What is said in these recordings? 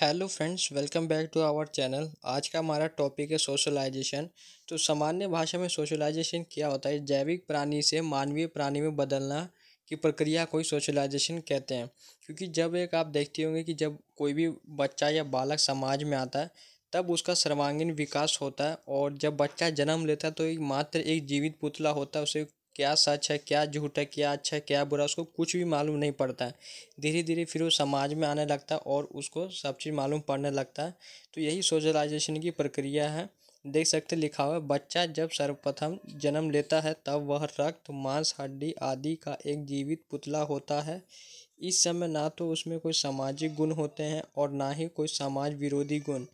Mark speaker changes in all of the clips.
Speaker 1: Hello friends welcome back to our channel आज का हमारा टॉपिक है सोशलाइजेशन तो सामान्य भाषा में सोशलाइजेशन क्या होता है जैविक प्राणी से मानवीय प्राणी में बदलना की प्रक्रिया को ही सोशलाइजेशन कहते हैं क्योंकि जब एक आप देखते होंगे कि जब कोई भी बच्चा या बालक समाज में आता है तब उसका सर्वांगीण विकास होता है और जब बच्चा जन्म लेता है तो एक मात्र एक जीवित पुतला होता है उसे क्या सच है क्या झूठ है क्या अच्छा है क्या बुरा उसको कुछ भी मालूम नहीं पड़ता है धीरे धीरे फिर वो समाज में आने लगता है और उसको सब चीज़ मालूम पड़ने लगता है तो यही सोशलाइजेशन की प्रक्रिया है देख सकते लिखा हुआ बच्चा जब सर्वप्रथम जन्म लेता है तब वह रक्त मांस हड्डी आदि का एक जीवित पुतला होता है इस समय ना तो उसमें कोई सामाजिक गुण होते हैं और ना ही कोई समाज विरोधी गुण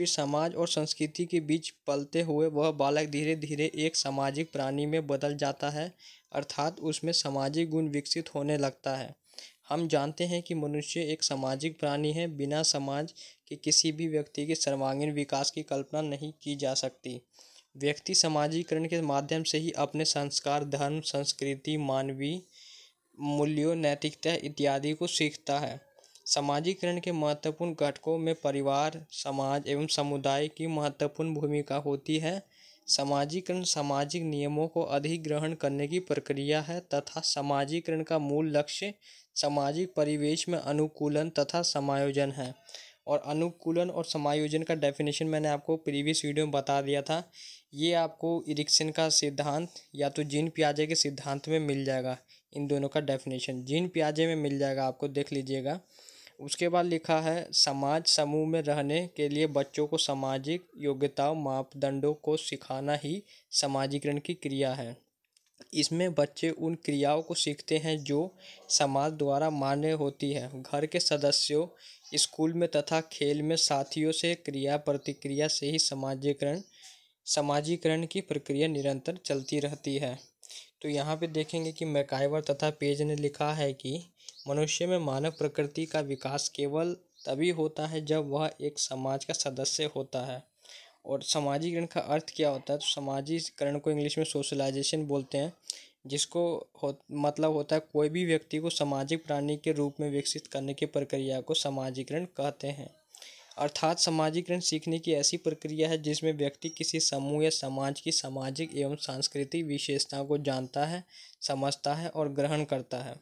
Speaker 1: फिर समाज और संस्कृति के बीच पलते हुए वह बालक धीरे धीरे एक सामाजिक प्राणी में बदल जाता है अर्थात उसमें सामाजिक गुण विकसित होने लगता है हम जानते हैं कि मनुष्य एक सामाजिक प्राणी है बिना समाज के किसी भी व्यक्ति के सर्वांगीण विकास की कल्पना नहीं की जा सकती व्यक्ति समाजीकरण के माध्यम से ही अपने संस्कार धर्म संस्कृति मानवीय मूल्यों नैतिकता इत्यादि को सीखता है सामाजिकरण के महत्वपूर्ण घटकों में परिवार, समाज एवं समुदाय की महत्वपूर्ण भूमिका होती है। सामाजिकरण सामाजिक नियमों को अधिग्रहण करने की प्रक्रिया है तथा सामाजिकरण का मूल लक्ष्य सामाजिक परिवेश में अनुकूलन तथा समायोजन है और अनुकूलन और समायोजन का डेफिनेशन मैंने आपको प्रीवियस वीडियो में बता दिया था ये आपको इरिक्सन का सिद्धांत या तो जीन प्याजे के सिद्धांत में मिल जाएगा इन दोनों का डेफिनेशन जीन प्याजे में मिल जाएगा आपको देख लीजिएगा उसके बाद लिखा है समाज समूह में रहने के लिए बच्चों को सामाजिक योग्यताओं मापदंडों को सिखाना ही समाजीकरण की क्रिया है इसमें बच्चे उन क्रियाओं को सीखते हैं जो समाज द्वारा मान्य होती है घर के सदस्यों स्कूल में तथा खेल में साथियों से क्रिया प्रतिक्रिया से ही समाजीकरण समाजीकरण की प्रक्रिया निरंतर चलती रहती है तो यहाँ पे देखेंगे कि मैकाइवर तथा पेज ने लिखा है कि मनुष्य में मानव प्रकृति का विकास केवल तभी होता है जब वह एक समाज का सदस्य होता है और सामाजिकरण का अर्थ क्या होता है तो सामाजिकरण को इंग्लिश में सोशलाइजेशन बोलते हैं जिसको हो मतलब होता है कोई भी व्यक्ति को सामाजिक प्राणी के रूप में विकसित करने की प्रक्रिया को सामाजिकरण कहते हैं अर्थात सामाजिकरण सीखने की ऐसी प्रक्रिया है जिसमें व्यक्ति किसी समूह या समाज की सामाजिक एवं सांस्कृतिक विशेषताओं को जानता है समझता है और ग्रहण करता है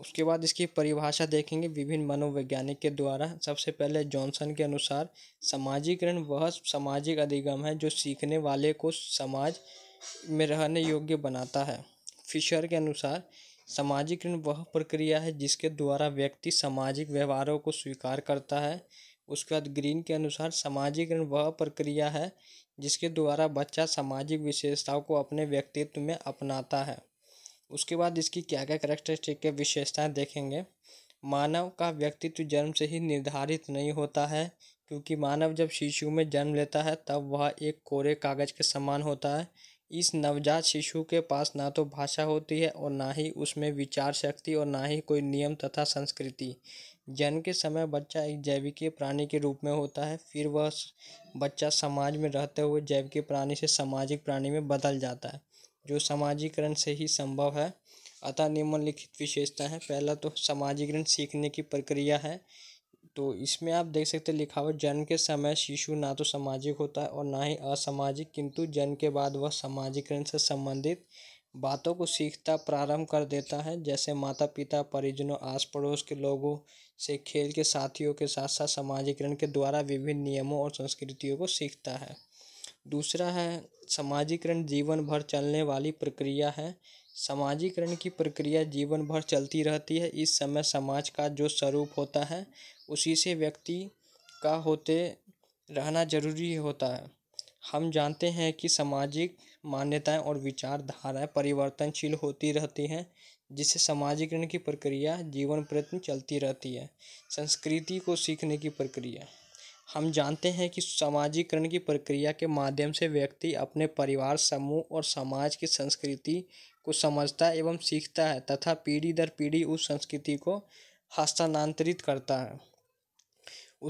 Speaker 1: उसके बाद इसकी परिभाषा देखेंगे विभिन्न मनोवैज्ञानिक के द्वारा सबसे पहले जॉनसन के अनुसार सामाजिकरण वह सामाजिक अधिगम है जो सीखने वाले को समाज में रहने योग्य बनाता है फिशर के अनुसार सामाजिकरण वह प्रक्रिया है जिसके द्वारा व्यक्ति सामाजिक व्यवहारों को स्वीकार करता है उसके बाद ग्रीन के अनुसार सामाजिकरण वह प्रक्रिया है जिसके द्वारा बच्चा सामाजिक विशेषताओं को अपने व्यक्तित्व में अपनाता है उसके बाद इसकी क्या क्या करेक्टरिस्टिक विशेषताएं देखेंगे मानव का व्यक्तित्व जन्म से ही निर्धारित नहीं होता है क्योंकि मानव जब शिशु में जन्म लेता है तब वह एक कोरे कागज के समान होता है इस नवजात शिशु के पास ना तो भाषा होती है और ना ही उसमें विचार शक्ति और ना ही कोई नियम तथा संस्कृति जन्म के समय बच्चा एक जैविकीय प्राणी के रूप में होता है फिर वह बच्चा समाज में रहते हुए जैविकीय प्राणी से सामाजिक प्राणी में बदल जाता है जो समाजीकरण से ही संभव है अतः निम्नलिखित विशेषता है पहला तो समाजीकरण सीखने की प्रक्रिया है तो इसमें आप देख सकते हैं लिखा हुआ जन्म के समय शिशु ना तो सामाजिक होता है और ना ही असामाजिक किंतु जन्म के बाद वह सामाजिकरण से संबंधित बातों को सीखता प्रारंभ कर देता है जैसे माता पिता परिजनों आस पड़ोस के लोगों से खेल के साथियों के साथ साथ सामाजिकरण के द्वारा विभिन्न नियमों और संस्कृतियों को सीखता है दूसरा है समाजीकरण जीवन भर चलने वाली प्रक्रिया है समाजीकरण की प्रक्रिया जीवन भर चलती रहती है इस समय समाज का जो स्वरूप होता है उसी से व्यक्ति का होते रहना जरूरी होता है हम जानते हैं कि सामाजिक मान्यताएं और विचारधाराएं परिवर्तनशील होती रहती हैं जिससे सामाजिकरण की प्रक्रिया जीवन प्रयत्न चलती रहती है संस्कृति को सीखने की प्रक्रिया हम जानते हैं कि सामाजिकरण की प्रक्रिया के माध्यम से व्यक्ति अपने परिवार समूह और समाज की संस्कृति को समझता एवं सीखता है तथा पीढ़ी दर पीढ़ी उस संस्कृति को हस्तांतरित करता है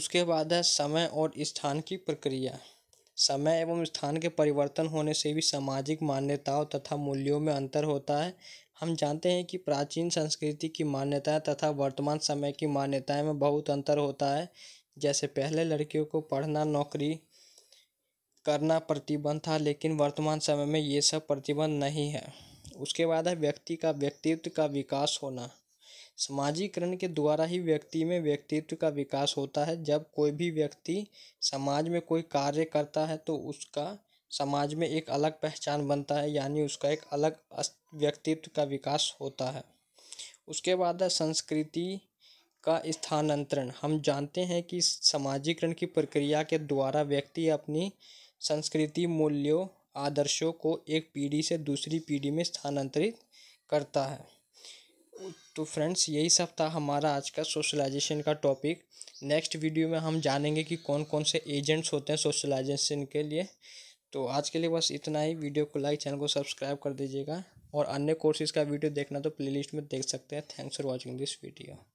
Speaker 1: उसके बाद है समय और स्थान की प्रक्रिया समय एवं स्थान के परिवर्तन होने से भी सामाजिक मान्यताओं तथा मूल्यों में अंतर होता है हम जानते हैं कि प्राचीन संस्कृति की मान्यताएं तथा वर्तमान समय की मान्यताएं में बहुत अंतर होता है जैसे पहले लड़कियों को पढ़ना नौकरी करना प्रतिबंध था लेकिन वर्तमान समय में ये सब प्रतिबंध नहीं है उसके बाद है व्यक्ति का व्यक्तित्व का विकास होना समाजीकरण के द्वारा ही व्यक्ति में व्यक्तित्व का विकास होता है जब कोई भी व्यक्ति समाज में कोई कार्य करता है तो उसका समाज में एक अलग पहचान बनता है यानी उसका एक अलग व्यक्तित्व का विकास होता है उसके बाद है संस्कृति का स्थानांतरण हम जानते हैं कि सामाजिकरण की प्रक्रिया के द्वारा व्यक्ति अपनी संस्कृति मूल्यों आदर्शों को एक पीढ़ी से दूसरी पीढ़ी में स्थानांतरित करता है तो फ्रेंड्स यही सब था हमारा आज का सोशलाइजेशन का टॉपिक नेक्स्ट वीडियो में हम जानेंगे कि कौन कौन से एजेंट्स होते हैं सोशलाइजेशन के लिए तो आज के लिए बस इतना ही वीडियो को लाइक चैनल को सब्सक्राइब कर दीजिएगा और अन्य कोर्सेज का वीडियो देखना तो प्लेलिस्ट में देख सकते हैं thanks for watching this video